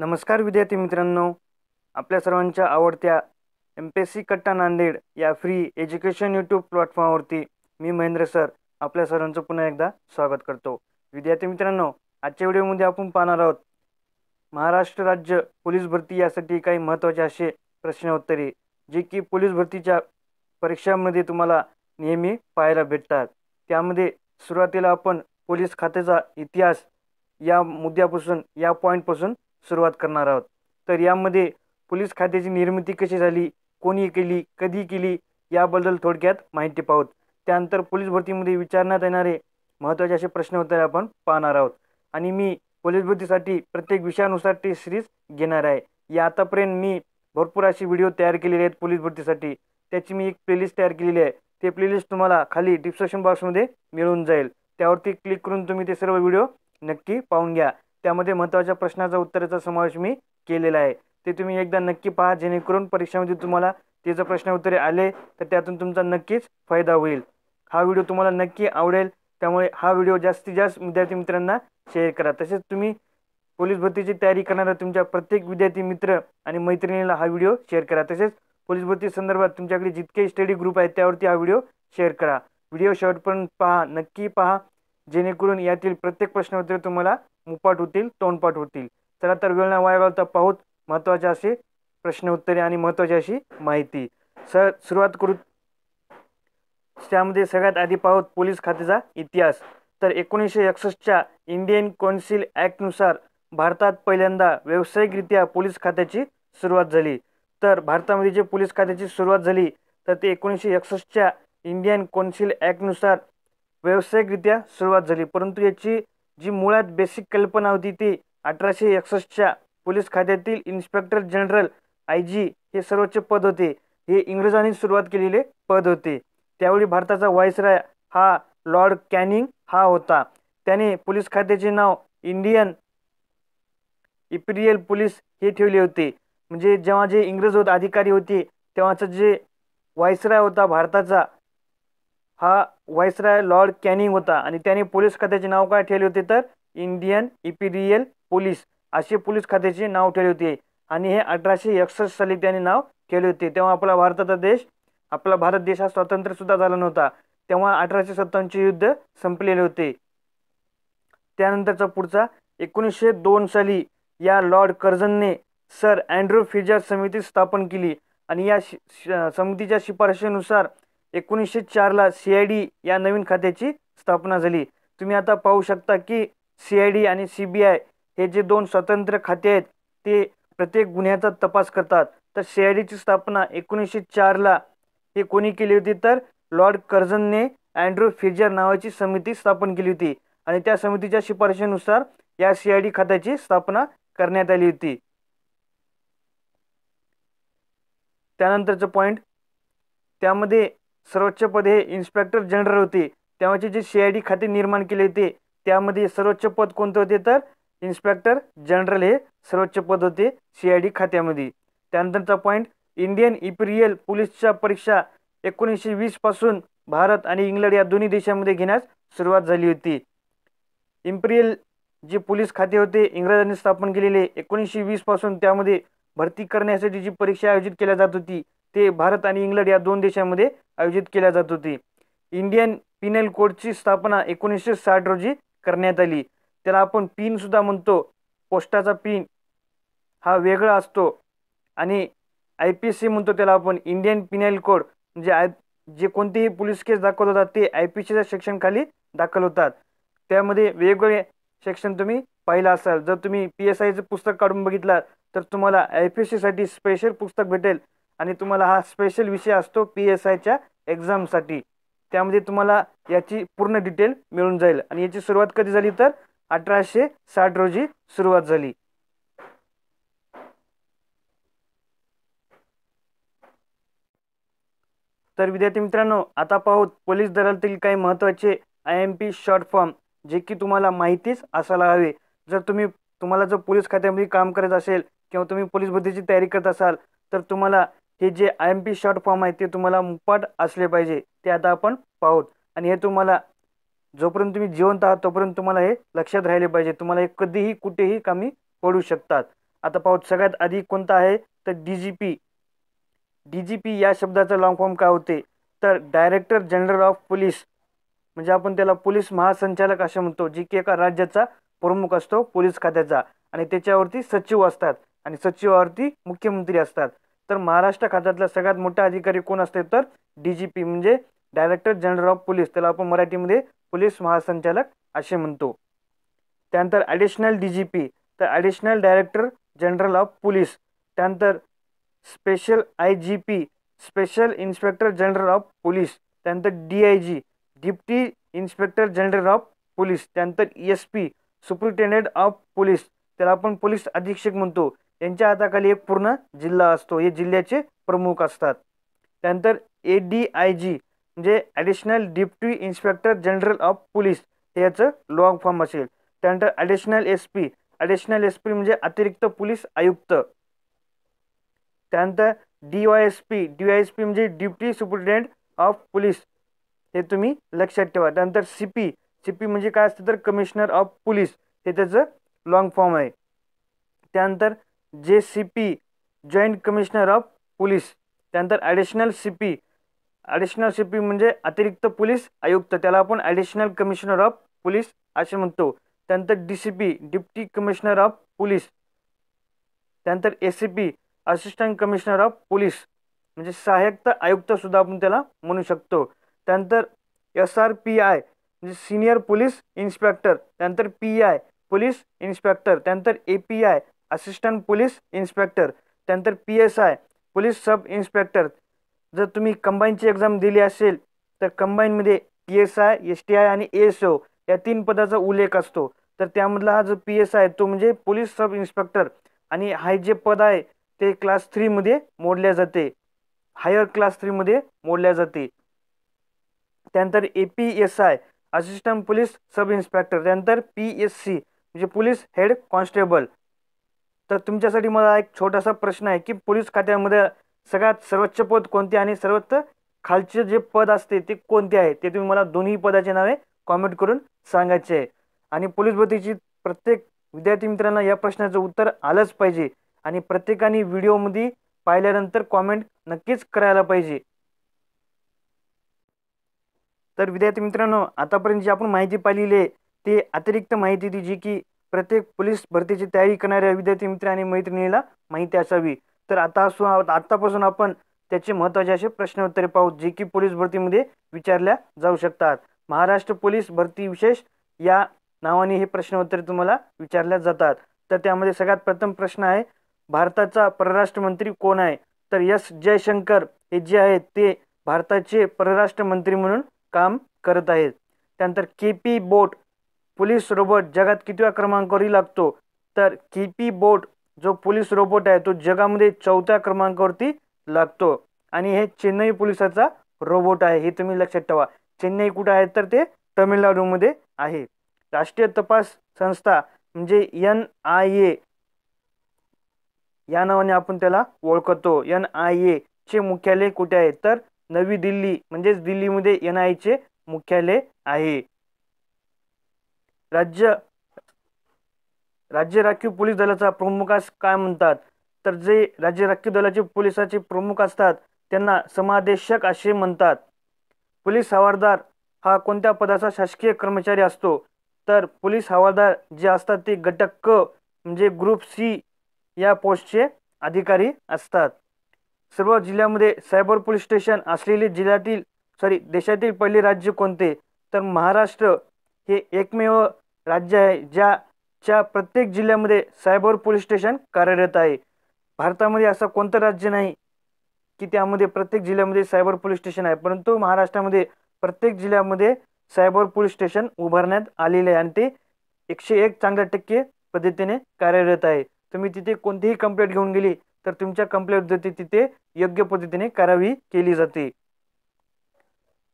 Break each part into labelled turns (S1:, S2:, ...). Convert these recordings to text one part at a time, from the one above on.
S1: नमस्कार विद्यार्थी मित्रांनो आपल्या सर्वांच्या आवडत्या एम पी एस सी कट्टा नांदेड या फ्री एज्युकेशन यूट्यूब प्लॅटफॉर्मवरती मी महेंद्र सर आपल्या सर्वांचं पुन्हा एकदा स्वागत करतो विद्यार्थी मित्रांनो आजच्या व्हिडिओमध्ये आपण पाहणार आहोत महाराष्ट्र राज्य पोलीस भरती यासाठी काही महत्त्वाचे असे प्रश्न उत्तरे जे की पोलीस भरतीच्या परीक्षामध्ये तुम्हाला नेहमी पाहायला भेटतात त्यामध्ये सुरुवातीला आपण पोलीस खात्याचा इतिहास या मुद्द्यापासून या पॉईंटपासून सुरुवात करणार आहोत तर यामध्ये पोलीस खात्याची निर्मिती कशी झाली कोणी केली कधी केली याबद्दल थोडक्यात माहिती पाहूत त्यानंतर पोलीस भरतीमध्ये विचारण्यात येणारे महत्त्वाचे असे प्रश्न उत्तरे आपण पाहणार आहोत आणि मी पोलीस भरतीसाठी प्रत्येक विषयानुसार टेस्ट सिरीज घेणार आहे या आतापर्यंत मी भरपूर असे व्हिडिओ तयार केलेले आहेत पोलीस भरतीसाठी त्याची मी एक प्लेलिस्ट तयार केलेली आहे ते प्लेलिस्ट तुम्हाला खाली डिस्क्रिप्शन बॉक्समध्ये मिळून जाईल त्यावरती क्लिक करून तुम्ही ते सर्व व्हिडिओ नक्की पाहून घ्या त्यामध्ये महत्त्वाच्या प्रश्नाचा उत्तराचा समावेश मी केलेला आहे ते तुम्ही एकदा नक्की पहा जेणेकरून परीक्षामध्ये तुम्हाला त्याचं प्रश्न उत्तरे आले तर त्यातून तुमचा नक्कीच फायदा होईल हा व्हिडिओ तुम्हाला नक्की आवडेल त्यामुळे हा व्हिडिओ जास्तीत जास्त विद्यार्थी मित्रांना शेअर करा तसेच तुम्ही पोलीस भरतीची तयारी करणाऱ्या तुमच्या प्रत्येक विद्यार्थी मित्र आणि मैत्रिणीला हा व्हिडिओ शेअर करा तसेच पोलीस भरती संदर्भात तुमच्याकडे जितके स्टडी ग्रुप आहेत त्यावरती हा व्हिडिओ शेअर करा व्हिडिओ पण पहा नक्की पहा जेणेकरून यातील प्रत्येक प्रश्न उत्तर तुम्हाला मुपाट होतील तोंडपाट होतील चला तर वेळ नाही वाया तर पाहूत महत्त्वाचे असे प्रश्न उत्तरे आणि महत्त्वाची अशी माहिती सर सुरुवात करू त्यामध्ये सगळ्यात आधी पाहूत पोलीस खात्याचा इतिहास तर एकोणीसशे एकसष्टच्या इंडियन कौन्सिल ॲक्टनुसार भारतात पहिल्यांदा व्यावसायिकरित्या पोलीस खात्याची सुरुवात झाली तर भारतामध्ये जे पोलीस खात्याची सुरुवात झाली तर ते एकोणीसशे एकसष्टच्या इंडियन कौन्सिल ॲक्टनुसार व्यावसायिकरित्या सुरुवात झाली परंतु याची जी मुळात बेसिक कल्पना होती ती अठराशे एकसष्टच्या पोलीस खात्यातील इन्स्पेक्टर जनरल आय जी हे सर्वोच्च पद होते हे इंग्रजांनी सुरुवात केलेले पद होते त्यावेळी भारताचा व्हायसराय हा लॉर्ड कॅनिंग हा होता त्याने पोलीस खात्याचे नाव इंडियन इपिरियल पोलीस हे ठेवले होते म्हणजे जेव्हा जे इंग्रज होत अधिकारी होते तेव्हाचा जे व्हायसराय होता भारताचा हा व्हायसराय लॉर्ड कॅनिंग होता आणि त्याने पोलीस खात्याचे नाव काय ठेवले होते तर इंडियन इपिरियल पोलीस असे पोलीस खात्याचे नाव ठेवले होते आणि हे अठराशे एकसष्ट साली त्याने नाव केले होते तेव्हा आपला भारताचा देश आपला भारत देश हा स्वातंत्र्यसुद्धा झाला नव्हता तेव्हा अठराशे सत्तावन्नचे युद्ध संपलेले होते त्यानंतरचा पुढचा एकोणीसशे दोन साली या लॉर्ड कर्जनने सर अँड्रू फिजर समिती स्थापन केली आणि या शि समितीच्या शिफारशीनुसार एकोणीसशे चारला सी आय डी या नवीन खात्याची स्थापना झाली तुम्ही आता पाहू शकता की सी आय डी आणि सी बी आय हे जे दोन स्वतंत्र खाते आहेत ते प्रत्येक गुन्ह्याचा तपास करतात तर सी आय डीची स्थापना एकोणीसशे चारला हे कोणी केली होती तर लॉर्ड कर्जनने अँड्रू फिजर नावाची समिती स्थापन केली होती आणि त्या समितीच्या शिफारशीनुसार या सी आय डी खात्याची स्थापना करण्यात आली होती त्यानंतरचं पॉईंट त्यामध्ये सर्वोच्च पद हे इन्स्पेक्टर जनरल होते तेव्हाचे जे सी आय डी खाते निर्माण केले होते त्यामध्ये सर्वोच्च पद कोणते होते तर इन्स्पेक्टर जनरल हे सर्वोच्च पद होते सी आय डी खात्यामध्ये त्यानंतरचा पॉईंट इंडियन इपिरियल पोलीसच्या परीक्षा एकोणीसशे वीसपासून भारत आणि इंग्लंड या दोन्ही देशांमध्ये घेण्यास सुरुवात झाली होती इम्पिरियल जे पोलीस खाते होते इंग्रजांनी स्थापन केलेले एकोणीसशे वीसपासून त्यामध्ये भरती करण्यासाठी जी परीक्षा आयोजित केल्या जात होती ते भारत आणि इंग्लंड या दोन देशांमध्ये आयोजित केल्या जात होती इंडियन पिनल कोडची स्थापना एकोणीसशे साठ रोजी करण्यात आली त्याला आपण पिनसुद्धा म्हणतो पोस्टाचा पिन हा वेगळा असतो आणि आय पी एस सी म्हणतो त्याला आपण इंडियन पिनल कोड म्हणजे आय जे कोणतेही पोलीस केस दाखल होतात ते आय पी सीच्या सेक्शनखाली दाखल होतात त्यामध्ये वेगवेगळे सेक्शन तुम्ही पाहिलं असाल जर तुम्ही पी एस आयचं पुस्तक काढून बघितलात तर तुम्हाला आय पी एस सीसाठी स्पेशल पुस्तक भेटेल आणि तुम्हाला हा स्पेशल विषय असतो पी एस आयच्या एक्झामसाठी त्यामध्ये तुम्हाला याची पूर्ण डिटेल मिळून जाईल आणि याची सुरुवात कधी झाली तर अठराशे साठ रोजी सुरुवात झाली तर विद्यार्थी मित्रांनो आता पाहूत पोलीस दलातील काही महत्त्वाचे I M P short form जे की तुम्हाला माहितीच असायला हवे जर तुम्ही तुम्हाला जर पोलीस खात्यामध्ये काम करत असेल किंवा तुम्ही पोलीस भरतीची तयारी करत असाल तर तुम्हाला हे जे I M P short form आहे ते तुम्हाला मुपाट असले पाहिजे ते आता आपण पाहूत आणि हे तुम्हाला जोपर्यंत तुम्ही जिवंत आहात तोपर्यंत तुम्हाला हे लक्षात राहिले पाहिजे तुम्हाला हे कधीही कुठेही कमी पडू शकतात आता पाहू सगळ्यात आधी कोणता आहे तर D G P D G P या शब्दाचा लॉंग फॉर्म काय होते तर डायरेक्टर जनरल ऑफ पोलीस म्हणजे आपण त्याला पोलीस महासंचालक असं म्हणतो जे की एका राज्याचा प्रमुख असतो पोलीस खात्याचा आणि त्याच्यावरती सचिव असतात आणि सचिवावरती मुख्यमंत्री असतात तर महाराष्ट्र खात्यातला सगळ्यात मोठा अधिकारी कोण असते तर डी जी पी म्हणजे डायरेक्टर जनरल ऑफ पोलीस त्याला आपण मराठीमध्ये पोलीस महासंचालक असे म्हणतो त्यानंतर ॲडिशनल डी जी पी तर additional director general of police त्यानंतर special I G P special inspector general of police त्यानंतर D I G deputy inspector general of police त्यानंतर E S P superintendent of police त्याला आपण police अधीक्षक म्हणतो यांच्या हाताखाली एक पूर्ण जिल्हा असतो हे जिल्ह्याचे प्रमुख असतात त्यानंतर ए डी आय जी म्हणजे additional deputy inspector general of police हे याचं लॉंग फॉर्म असेल त्यानंतर additional S P additional S P म्हणजे अतिरिक्त पोलीस आयुक्त त्यानंतर D Y S P D Y S P म्हणजे डिप्टी सुपरिटेंडेंट ऑफ पोलीस हे तुम्ही लक्षात ठेवा त्यानंतर सी पी सी पी म्हणजे काय असतं तर कमिशनर ऑफ पोलीस हे त्याचं लॉंग फॉर्म आहे त्यानंतर J C P joint commissioner of police त्यानंतर additional C P additional C P म्हणजे अतिरिक्त पोलीस आयुक्त त्याला आपण ॲडिशनल कमिशनर ऑफ पोलीस असे म्हणतो त्यानंतर D C P deputy commissioner of police त्यानंतर A C P assistant commissioner of police म्हणजे सहाय्यक आयुक्तसुद्धा आपण त्याला म्हणू शकतो त्यानंतर एस आर पी आय म्हणजे सिनियर पोलीस इन्स्पेक्टर त्यानंतर पी आय पोलीस इन्स्पेक्टर त्यानंतर A P I assistant police inspector त्यानंतर P S I police sub inspector जर तुम्ही कंबाईनची एक्झाम दिली असेल तर कंबाईनमध्ये P S I S T I आणि एस ओ या तीन पदाचा उल्लेख असतो तर त्यामधला हा जो पी एस आय तो म्हणजे पोलीस सब इन्स्पेक्टर आणि हाय जे पद आहे ते क्लास थ्रीमध्ये मोडले जाते हायर क्लास थ्रीमध्ये मोडल्या जाते त्यानंतर A P S I assistant police sub inspector त्यानंतर पी एस सी म्हणजे पोलीस हेड कॉन्स्टेबल तर तुमच्यासाठी मला एक छोटासा प्रश्न आहे की पोलीस खात्यामध्ये सगळ्यात सर्वोच्च पद कोणते आणि सर्वात खालचे जे पद असते ते कोणते आहे ते तुम्ही मला दोन्ही पदाचे नावे कॉमेंट करून सांगायचे आहे आणि पोलीस भरतीची प्रत्येक विद्यार्थी मित्रांना या प्रश्नाचं उत्तर आलंच पाहिजे आणि प्रत्येकाने व्हिडिओमध्ये पाहिल्यानंतर कॉमेंट नक्कीच करायला पाहिजे तर विद्यार्थी मित्रांनो आतापर्यंत जी आपण माहिती पाहिलेली आहे ते अतिरिक्त माहिती ती जी की प्रत्येक पोलीस भरतीची तयारी करणाऱ्या विद्यार्थी मित्र आणि मैत्रिणीला माहिती असावी तर आता असू आत्तापासून आपण त्याचे महत्त्वाचे असे प्रश्न उत्तरे पाहू जे की पोलीस भरतीमध्ये विचारल्या जाऊ शकतात महाराष्ट्र पोलीस भरती विशेष या नावाने हे प्रश्न उत्तरे तुम्हाला विचारल्या जातात तर त्यामध्ये सगळ्यात प्रथम प्रश्न आहे भारताचा परराष्ट्र मंत्री कोण आहे तर एस जयशंकर हे जे आहेत ते भारताचे परराष्ट्र मंत्री म्हणून काम करत आहेत त्यानंतर K P bot police robot जगात कितव्या क्रमांकावरही लागतो तर किपी बोट जो पोलीस रोबोट आहे तो जगामध्ये चौथ्या क्रमांकावरती लागतो आणि हे चेन्नई पोलिसाचा रोबोट आहे हे तुम्ही लक्षात ठेवा चेन्नई कुठे आहे तर ते तमिळनाडूमध्ये आहे राष्ट्रीय तपास संस्था म्हणजे एन आय ए या नावाने आपण त्याला ओळखतो एन आय ए चे मुख्यालय कुठे आहे तर नवी दिल्ली म्हणजेच दिल्लीमध्ये एन आय चे मुख्यालय आहे राज्य राज्य राखीव पोलीस दलाचा प्रमुखास काय म्हणतात तर जे राज्य राखीव दलाचे पोलिसाचे प्रमुख असतात त्यांना समादेशक असे म्हणतात पोलीस हवालदार हा कोणत्या पदाचा शासकीय कर्मचारी असतो तर पोलीस हवालदार जे असतात ते घटक क म्हणजे ग्रुप सी या पोस्टचे अधिकारी असतात सर्व जिल्ह्यामध्ये सायबर पोलीस स्टेशन असलेले जिल्ह्यातील सॉरी देशातील पहिले राज्य कोणते तर महाराष्ट्र हे एकमेव राज्य आहे ज्याच्या प्रत्येक जिल्ह्यामध्ये सायबर पोलीस स्टेशन कार्यरत आहे भारतामध्ये असं कोणतं राज्य नाही की त्यामध्ये प्रत्येक जिल्ह्यामध्ये सायबर पोलीस स्टेशन आहे परंतु महाराष्ट्रामध्ये प्रत्येक जिल्ह्यामध्ये सायबर पोलीस स्टेशन उभारण्यात आलेले आहे आणि ते एकशे एक चांगल्या टक्के पद्धतीने कार्यरत आहे तुम्ही तिथे कोणतीही कंप्लेंट घेऊन गेली तर तुमच्या कंप्लेंटवरती तिथे योग्य पद्धतीने कारवाई केली जाते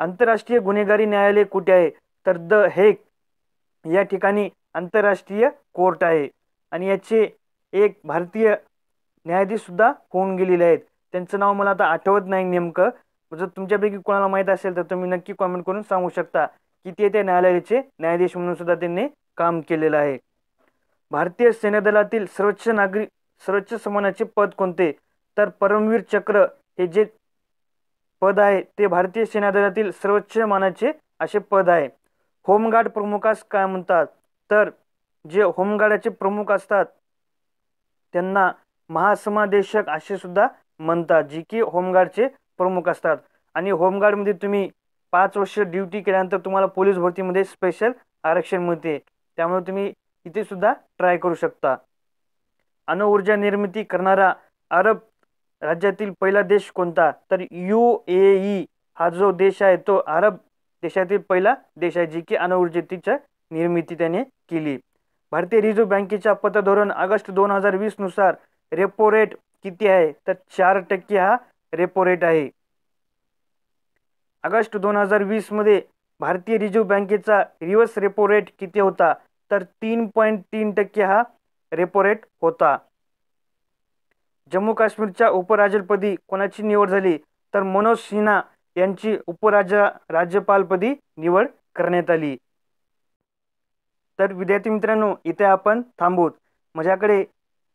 S1: आंतरराष्ट्रीय गुन्हेगारी न्यायालय कुठे आहे तर द हेक या ठिकाणी आंतरराष्ट्रीय कोर्ट आहे आणि याचे एक भारतीय न्यायाधीशसुद्धा होऊन गेलेले आहेत त्यांचं नाव मला आता आठवत नाही नेमकं जर तुमच्यापैकी कोणाला माहीत असेल तर तुम्ही नक्की कॉमेंट करून सांगू शकता की ते त्या न्यायालयाचे न्यायाधीश म्हणून सुद्धा त्यांनी काम केलेलं आहे भारतीय सेनादलातील सर्वोच्च नागरिक सर्वोच्च समानाचे पद कोणते तर परमवीर चक्र हे जे पद आहे ते भारतीय सेनादलातील सर्वोच्च मानाचे असे पद आहे होमगार्ड प्रमुखास काय म्हणतात तर जे होमगार्डाचे प्रमुख असतात त्यांना महासमादेशक असे सुद्धा म्हणतात जी की होमगार्डचे प्रमुख असतात आणि होमगार्डमध्ये तुम्ही पाच वर्ष ड्युटी केल्यानंतर तुम्हाला पोलीस भरतीमध्ये स्पेशल आरक्षण मिळते त्यामुळे तुम्ही इथे सुद्धा ट्राय करू शकता अणुऊर्जा निर्मिती करणारा अरब राज्यातील पहिला देश कोणता तर यू ए ई हा जो देश आहे तो अरब देशातील पहिला देश आहे जी की अणुऊर्जेतीच्या निर्मिती त्याने केली भारतीय रिझर्व्ह बँकेच्या पतधोरण ऑगस्ट दोन हजार नुसार रेपो रेट किती आहे तर चार टक्के हा रेपो रेट आहे ऑगस्ट दोन हजार मध्ये भारतीय रिझर्व्ह बँकेचा रिव्हर्स रेपो रेट किती होता तर तीन पॉईंट तीन टक्के हा रेपो रेट होता जम्मू काश्मीरच्या उपराज्यपदी कोणाची निवड झाली तर मनोज सिन्हा यांची उपराज्य राज्यपालपदी निवड करण्यात आली तर विद्यार्थी मित्रांनो इथे आपण थांबूत माझ्याकडे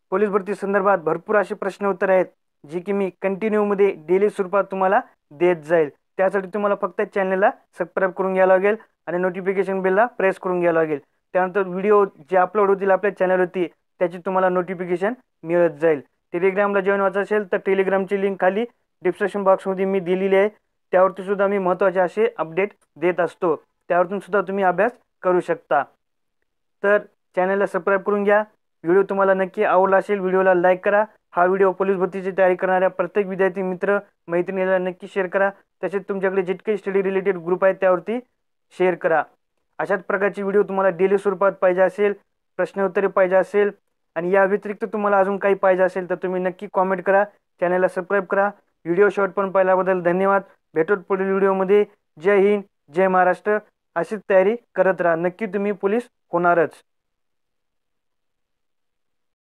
S1: पोलीस भरती संदर्भात भरपूर असे प्रश्न उत्तर आहेत जे की मी कंटिन्यूमध्ये डेली स्वरूपात तुम्हाला देत जाईल त्यासाठी तुम्हाला फक्त चॅनलला सबस्क्राईब करून घ्यायला लागेल आणि नोटिफिकेशन बिलला प्रेस करून घ्यावं लागेल त्यानंतर व्हिडिओ जे अपलोड होतील आपल्या चॅनलवरती त्याची तुम्हाला नोटिफिकेशन मिळत जाईल टेलिग्रामला जॉईन व्हायचं असेल तर टेलिग्रामची लिंक खाली डिस्क्रिप्शन बॉक्समध्ये मी दिलेली आहे त्यावरती सुद्धा मी महत्त्वाचे असे अपडेट देत असतो त्यावरतून सुद्धा तुम्ही अभ्यास करू शकता तर चॅनलला सबस्क्राईब करून घ्या व्हिडिओ तुम्हाला नक्की आवडला असेल व्हिडिओला लाईक करा हा व्हिडिओ पोलीस भरतीची तयारी करणाऱ्या प्रत्येक विद्यार्थी मित्र मैत्रिणीला नक्की शेअर करा तसेच तुमच्याकडे जितके स्टडी रिलेटेड ग्रुप आहेत त्यावरती शेअर करा अशाच प्रकारचे व्हिडिओ तुम्हाला डेली स्वरूपात पाहिजे असेल प्रश्न उत्तरे पाहिजे असेल आणि या व्यतिरिक्त तुम्हाला अजून काही पाहिजे असेल तर तुम्ही नक्की कॉमेंट करा चॅनलला सबस्क्राईब करा व्हिडिओ शॉर्ट पण पाहिल्याबद्दल धन्यवाद भेटूत पुढील व्हिडिओमध्ये जय हिंद जय महाराष्ट्र अशीच तयारी करत राहा नक्की तुम्ही पोलीस होणारच